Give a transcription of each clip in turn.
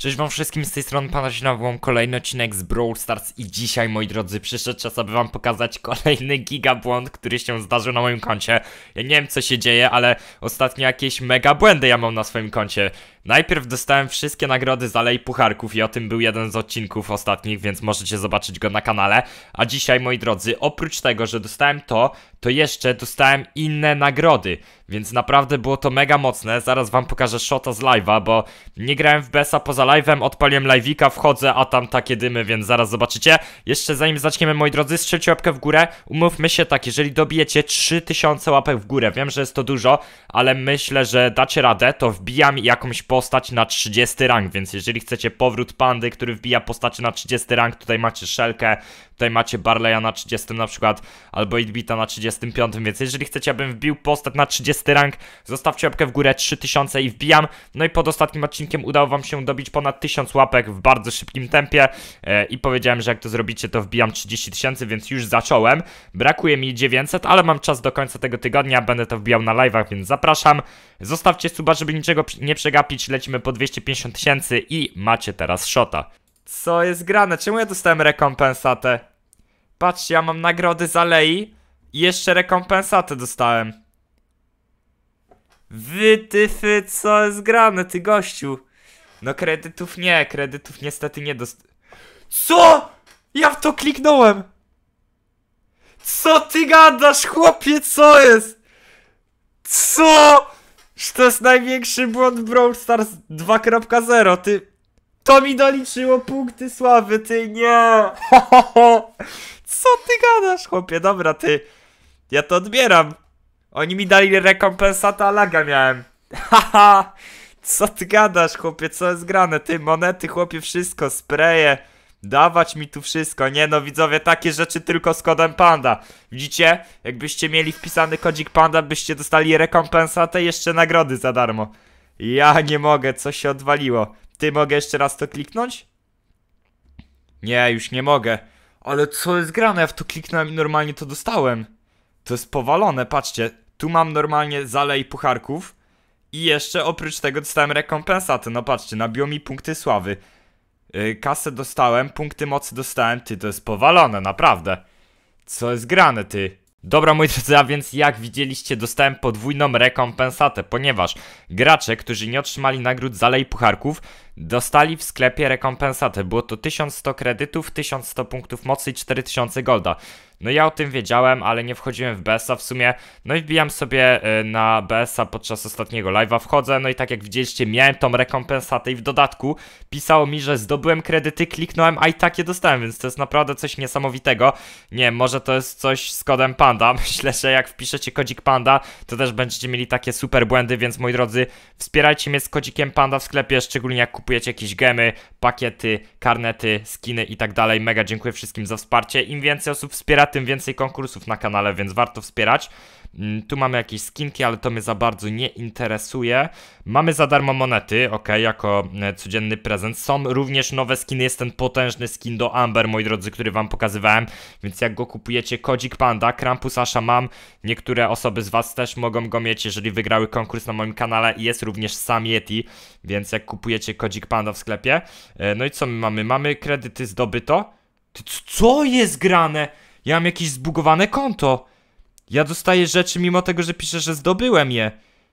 Cześć wam wszystkim, z tej strony pana Zinawołą, kolejny odcinek z Brawl Stars i dzisiaj, moi drodzy, przyszedł czas, aby wam pokazać kolejny gigabłąd, który się zdarzył na moim koncie. Ja nie wiem, co się dzieje, ale ostatnio jakieś mega błędy ja mam na swoim koncie. Najpierw dostałem wszystkie nagrody za lej pucharków i o tym był jeden z odcinków ostatnich, więc możecie zobaczyć go na kanale. A dzisiaj, moi drodzy, oprócz tego, że dostałem to, to jeszcze dostałem inne nagrody, więc naprawdę było to mega mocne. Zaraz wam pokażę shota z live'a, bo nie grałem w BESA poza live'em, odpaliłem live'ika, wchodzę, a tam takie dymy, więc zaraz zobaczycie. Jeszcze zanim zaczniemy, moi drodzy, strzelcie łapkę w górę. Umówmy się tak, jeżeli dobijecie 3000 łapek w górę, wiem, że jest to dużo, ale myślę, że dacie radę, to wbijam jakąś po postać na 30 rank, więc jeżeli chcecie powrót pandy, który wbija postacie na 30 rank, tutaj macie szelkę, Tutaj macie Barleya na 30 na przykład, albo idbita na 35, więc jeżeli chcecie, abym wbił postać na 30 rank, zostawcie łapkę w górę 3000 i wbijam. No i pod ostatnim odcinkiem udało wam się dobić ponad 1000 łapek w bardzo szybkim tempie e, i powiedziałem, że jak to zrobicie, to wbijam 30 tysięcy, więc już zacząłem. Brakuje mi 900, ale mam czas do końca tego tygodnia, będę to wbijał na live'ach, więc zapraszam. Zostawcie suba, żeby niczego nie przegapić, lecimy po 250 tysięcy i macie teraz shota. Co jest grane? Czemu ja dostałem rekompensatę? Patrzcie, ja mam nagrody z alei i jeszcze rekompensatę dostałem. Wytyfy, co jest grane, ty gościu? No kredytów nie, kredytów niestety nie dost... CO?! Ja w to kliknąłem! Co ty gadasz, chłopie, co jest? Co?! To jest największy błąd Brawl Stars 2.0, ty... To mi doliczyło punkty sławy, ty nie! Co ty gadasz, chłopie? Dobra, ty. Ja to odbieram. Oni mi dali rekompensatę, a laga miałem. Haha! Co ty gadasz, chłopie? Co jest grane? Ty, monety, chłopie, wszystko, spreje. Dawać mi tu wszystko. Nie no, widzowie, takie rzeczy tylko z kodem Panda. Widzicie? Jakbyście mieli wpisany kodzik Panda, byście dostali rekompensatę i jeszcze nagrody za darmo. Ja nie mogę, coś się odwaliło. Ty mogę jeszcze raz to kliknąć? Nie, już nie mogę. Ale co jest grane? Ja w to kliknąłem i normalnie to dostałem. To jest powalone, patrzcie. Tu mam normalnie zalej pucharków. I jeszcze oprócz tego dostałem rekompensatę. No patrzcie, nabiło mi punkty sławy. Yy, kasę dostałem, punkty mocy dostałem. Ty, to jest powalone, naprawdę. Co jest grane, ty? Dobra moi drodzy, a więc jak widzieliście dostałem podwójną rekompensatę, ponieważ gracze, którzy nie otrzymali nagród z Alei pucharków Dostali w sklepie rekompensatę. Było to 1100 kredytów, 1100 punktów mocy i 4000 golda. No ja o tym wiedziałem, ale nie wchodziłem w BS-a w sumie. No i wbijam sobie y, na BS-a podczas ostatniego live'a, wchodzę, no i tak jak widzieliście, miałem tą rekompensatę i w dodatku pisało mi, że zdobyłem kredyty, kliknąłem, a i tak je dostałem, więc to jest naprawdę coś niesamowitego. Nie może to jest coś z kodem Panda. Myślę, że jak wpiszecie kodzik Panda, to też będziecie mieli takie super błędy, więc moi drodzy, wspierajcie mnie z kodzikiem Panda w sklepie, szczególnie jak kupujecie kupujecie jakieś gemy, pakiety, karnety, skiny i tak dalej. Mega dziękuję wszystkim za wsparcie. Im więcej osób wspiera, tym więcej konkursów na kanale, więc warto wspierać. Mm, tu mamy jakieś skinki, ale to mnie za bardzo nie interesuje. Mamy za darmo monety, ok, jako e, codzienny prezent. Są również nowe skiny, jest ten potężny skin do Amber, moi drodzy, który wam pokazywałem, więc jak go kupujecie, kodzik panda, Krampus Asha mam. Niektóre osoby z was też mogą go mieć, jeżeli wygrały konkurs na moim kanale i jest również sam Yeti, więc jak kupujecie kodzik panda w sklepie. E, no i co my mamy? Mamy kredyty zdobyto. co jest grane? Ja mam jakieś zbugowane konto. Ja dostaję rzeczy mimo tego, że piszę, że zdobyłem je.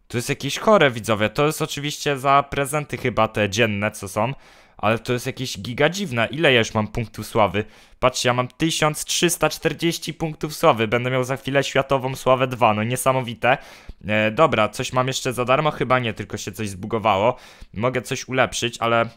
To jest jakieś chore, widzowie. To jest oczywiście za prezenty chyba te dzienne, co są. Ale to jest jakieś giga dziwne. Ile ja już mam punktów sławy? Patrzcie, ja mam 1340 punktów sławy. Będę miał za chwilę światową sławę 2. No niesamowite. E, dobra, coś mam jeszcze za darmo? Chyba nie, tylko się coś zbugowało. Mogę coś ulepszyć, ale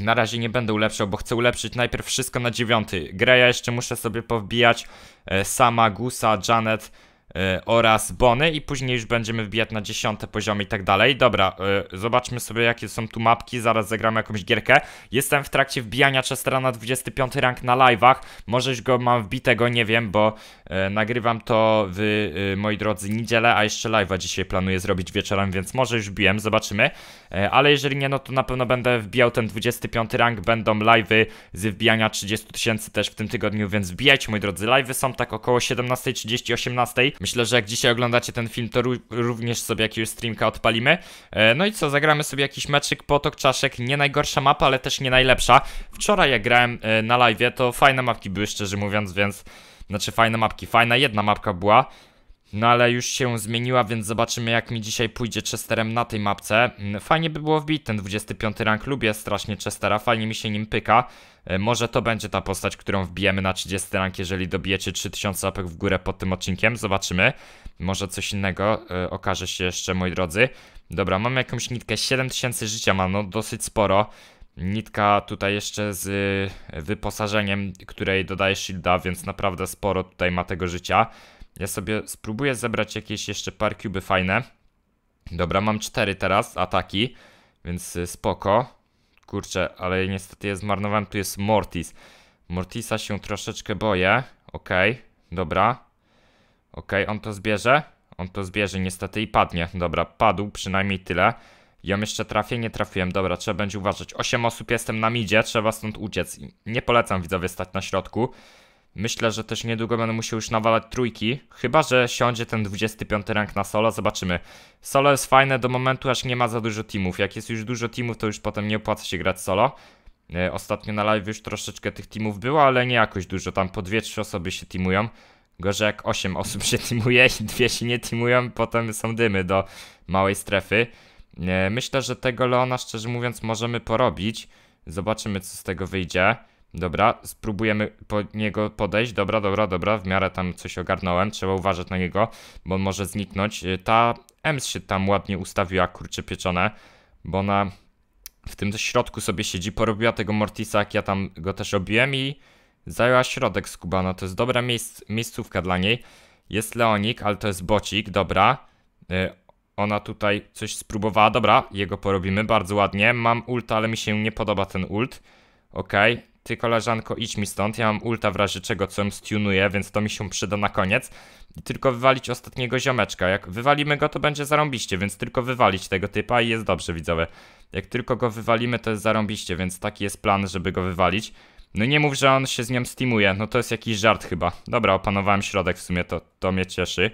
na razie nie będę ulepszał, bo chcę ulepszyć najpierw wszystko na dziewiąty. Graja jeszcze muszę sobie powbijać, e, sama, Gusa, Janet, E, oraz bony i później już będziemy wbijać na dziesiąte poziomy i tak dalej. Dobra, e, zobaczmy sobie jakie są tu mapki, zaraz zagramy jakąś gierkę. Jestem w trakcie wbijania Chestera na 25 rank na live'ach, może już go mam wbitego, nie wiem, bo e, nagrywam to w, moi drodzy, niedzielę, a jeszcze live'a dzisiaj planuję zrobić wieczorem, więc może już wbiłem, zobaczymy. ale jeżeli nie, no to na pewno będę wbijał ten 25 rank, będą live'y z wbijania 30 tysięcy też w tym tygodniu, więc wbijajcie moi drodzy, live'y są tak około 17.30, 18.00. Myślę, że jak dzisiaj oglądacie ten film, to również sobie jakiegoś streamka odpalimy. E, no i co, zagramy sobie jakiś meczyk, potok, czaszek, nie najgorsza mapa, ale też nie najlepsza. Wczoraj jak grałem e, na live, to fajne mapki były szczerze mówiąc, więc... Znaczy fajne mapki, fajna jedna mapka była, no ale już się zmieniła, więc zobaczymy jak mi dzisiaj pójdzie Chesterem na tej mapce. Mm, fajnie by było wbić ten 25 rank, lubię strasznie Chestera, fajnie mi się nim pyka. E, może to będzie ta postać, którą wbijemy na 30 rank, jeżeli dobijecie 3000 łapek w górę pod tym odcinkiem, zobaczymy. Może coś innego yy, okaże się jeszcze, moi drodzy. Dobra, mam jakąś nitkę, 7000 życia ma, no dosyć sporo. Nitka tutaj jeszcze z y, wyposażeniem, której dodaje shielda, więc naprawdę sporo tutaj ma tego życia. Ja sobie spróbuję zebrać jakieś jeszcze par kuby fajne. Dobra, mam cztery teraz ataki, więc y, spoko. Kurczę, ale niestety je zmarnowałem. Tu jest Mortis. Mortisa się troszeczkę boję. Okej, okay, dobra. Okej, okay, on to zbierze? On to zbierze niestety i padnie. Dobra, padł przynajmniej tyle. Ją jeszcze trafię? Nie trafiłem. Dobra, trzeba będzie uważać. Osiem osób jestem na midzie, trzeba stąd uciec. Nie polecam widzowie stać na środku. Myślę, że też niedługo będę musiał już nawalać trójki, chyba że siądzie ten 25 rank na solo, zobaczymy. Solo jest fajne do momentu, aż nie ma za dużo teamów. Jak jest już dużo teamów, to już potem nie opłaca się grać solo. E, ostatnio na live już troszeczkę tych teamów było, ale nie jakoś dużo, tam po 2-3 osoby się teamują. Gorzej jak 8 osób się teamuje i dwie się nie teamują, potem są dymy do małej strefy. E, myślę, że tego Leona szczerze mówiąc możemy porobić. Zobaczymy co z tego wyjdzie. Dobra, spróbujemy po niego podejść. Dobra, dobra, dobra, w miarę tam coś ogarnąłem. Trzeba uważać na niego, bo on może zniknąć. Y, ta Ems się tam ładnie ustawiła, kurczę pieczone, bo ona w tym środku sobie siedzi. Porobiła tego Mortisa, jak ja tam go też obiłem i zajęła środek z Kubana. No, to jest dobra miejsc miejscówka dla niej. Jest Leonik, ale to jest bocik, dobra. Y, ona tutaj coś spróbowała, dobra, jego porobimy bardzo ładnie. Mam ult, ale mi się nie podoba ten ult. Okej, okay ty koleżanko idź mi stąd, ja mam ulta w razie czego, co ją stunuję, więc to mi się przyda na koniec. I tylko wywalić ostatniego ziomeczka. Jak wywalimy go, to będzie zarąbiście, więc tylko wywalić tego typa i jest dobrze, widzowie. Jak tylko go wywalimy, to jest zarąbiście, więc taki jest plan, żeby go wywalić. No nie mów, że on się z nią steamuje, no to jest jakiś żart chyba. Dobra, opanowałem środek w sumie, to, to mnie cieszy.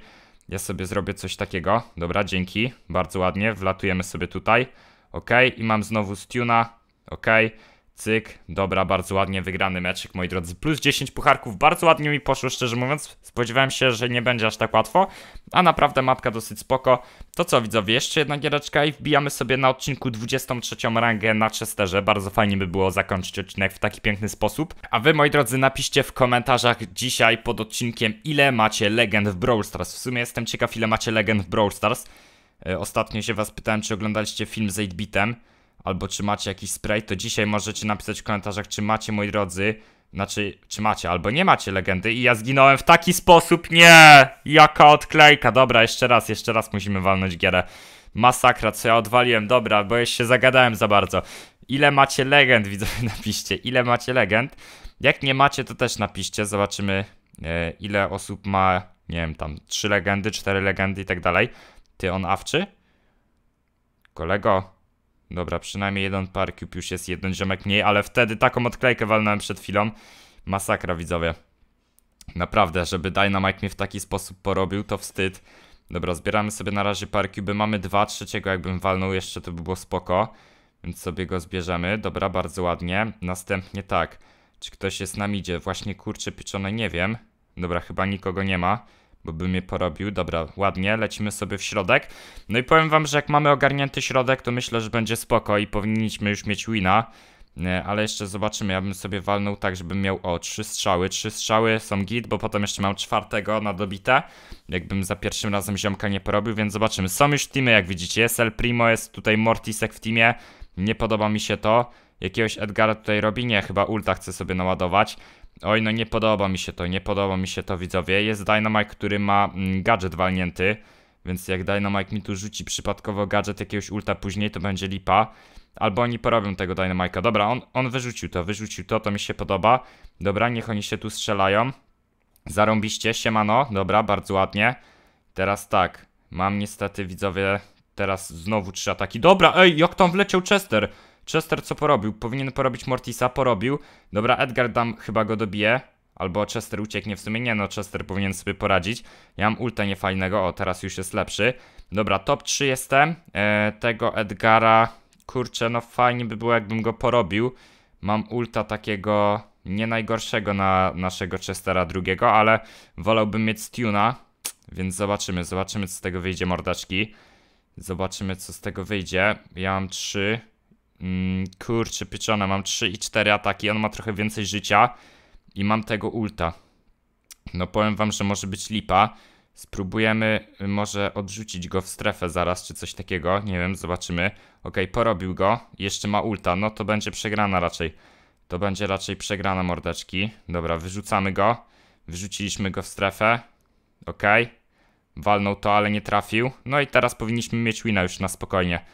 Ja sobie zrobię coś takiego. Dobra, dzięki, bardzo ładnie, wlatujemy sobie tutaj. Ok, i mam znowu stuna. Ok, Cyk, dobra, bardzo ładnie wygrany meczek, moi drodzy. Plus 10 pucharków, bardzo ładnie mi poszło, szczerze mówiąc. Spodziewałem się, że nie będzie aż tak łatwo, a naprawdę mapka dosyć spoko. To co widzowie, jeszcze jedna giereczka i wbijamy sobie na odcinku 23 rangę na Chesterze. Bardzo fajnie by było zakończyć odcinek w taki piękny sposób. A wy, moi drodzy, napiszcie w komentarzach dzisiaj pod odcinkiem, ile macie legend w Brawl Stars. W sumie jestem ciekaw, ile macie legend w Brawl Stars. E, ostatnio się was pytałem, czy oglądaliście film z 8-bitem albo czy macie jakiś spray, to dzisiaj możecie napisać w komentarzach, czy macie, moi drodzy, znaczy, czy macie, albo nie macie legendy i ja zginąłem w taki sposób, nie! Jaka odklejka, dobra, jeszcze raz, jeszcze raz musimy walnąć gierę. Masakra, co ja odwaliłem, dobra, bo ja się zagadałem za bardzo. Ile macie legend, widzowie, napiszcie, ile macie legend. Jak nie macie, to też napiszcie, zobaczymy e, ile osób ma, nie wiem, tam trzy legendy, cztery legendy i tak dalej. Ty on awczy? Kolego, Dobra, przynajmniej jeden cube już jest, jeden ziomek mniej, ale wtedy taką odklejkę walnąłem przed chwilą. Masakra, widzowie. Naprawdę, żeby Dynamite mnie w taki sposób porobił, to wstyd. Dobra, zbieramy sobie na razie parkiuby. Mamy dwa, trzeciego jakbym walnął jeszcze, to by było spoko. Więc sobie go zbierzemy. Dobra, bardzo ładnie. Następnie tak. Czy ktoś jest na midzie? Właśnie kurczę pieczone, nie wiem. Dobra, chyba nikogo nie ma bo bym je porobił. Dobra, ładnie, lecimy sobie w środek. No i powiem wam, że jak mamy ogarnięty środek, to myślę, że będzie spoko i powinniśmy już mieć wina. Ale jeszcze zobaczymy, ja bym sobie walnął tak, żebym miał, o, trzy strzały. Trzy strzały są git, bo potem jeszcze mam czwartego na dobite. Jakbym za pierwszym razem ziomka nie porobił, więc zobaczymy. Są już teamy, jak widzicie. Jest El Primo, jest tutaj Mortisek w teamie. Nie podoba mi się to. Jakiegoś Edgara tutaj robi? Nie, chyba ulta chce sobie naładować. Oj, no nie podoba mi się to, nie podoba mi się to, widzowie. Jest Dynamite, który ma mm, gadżet walnięty, więc jak Dynamite mi tu rzuci przypadkowo gadżet jakiegoś ulta później, to będzie lipa. Albo oni porobią tego Dynamite'a. Dobra, on, on wyrzucił to, wyrzucił to, to mi się podoba. Dobra, niech oni się tu strzelają. Zarąbiście, siemano, dobra, bardzo ładnie. Teraz tak, mam niestety, widzowie, teraz znowu trzy ataki. Dobra, ej, jak tam wleciał Chester? Chester co porobił? Powinien porobić Mortisa, porobił. Dobra, Edgar dam, chyba go dobije. Albo Chester ucieknie, w sumie nie, no Chester powinien sobie poradzić. Ja mam ulta niefajnego, o teraz już jest lepszy. Dobra, top 3 jestem. E, tego Edgara, kurczę, no fajnie by było jakbym go porobił. Mam ulta takiego nie najgorszego na naszego Chestera drugiego, ale wolałbym mieć Stuna, więc zobaczymy, zobaczymy co z tego wyjdzie mordaczki. Zobaczymy co z tego wyjdzie. Ja mam 3... Mm, kurczę, pieczone, mam 3 i 4 ataki, on ma trochę więcej życia i mam tego ulta. No powiem wam, że może być lipa. Spróbujemy y, może odrzucić go w strefę zaraz, czy coś takiego, nie wiem, zobaczymy. Ok, porobił go, jeszcze ma ulta, no to będzie przegrana raczej. To będzie raczej przegrana mordeczki. Dobra, wyrzucamy go. Wyrzuciliśmy go w strefę. Ok. Walnął to, ale nie trafił. No i teraz powinniśmy mieć wina już na spokojnie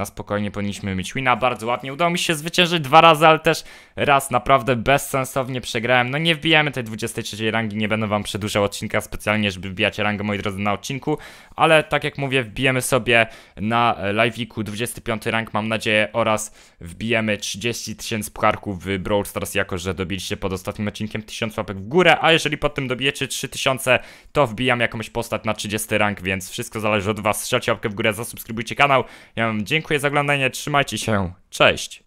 na spokojnie powinniśmy mieć wina. Bardzo ładnie udało mi się zwyciężyć dwa razy, ale też raz naprawdę bezsensownie przegrałem. No nie wbijamy tej 23 rangi, nie będę wam przedłużał odcinka specjalnie, żeby wbijać rangę, moi drodzy, na odcinku. Ale tak jak mówię, wbijemy sobie na live'iku 25 rank, mam nadzieję, oraz wbijemy 30 tysięcy pucharków w Brawl Stars, jako że dobiliście pod ostatnim odcinkiem 1000 łapek w górę, a jeżeli pod tym dobijecie 3000, to wbijam jakąś postać na 30 rank, więc wszystko zależy od was. Strzelcie łapkę w górę, zasubskrybujcie kanał. Ja wam dziękuję Dziękuję za oglądanie, trzymajcie się, cześć!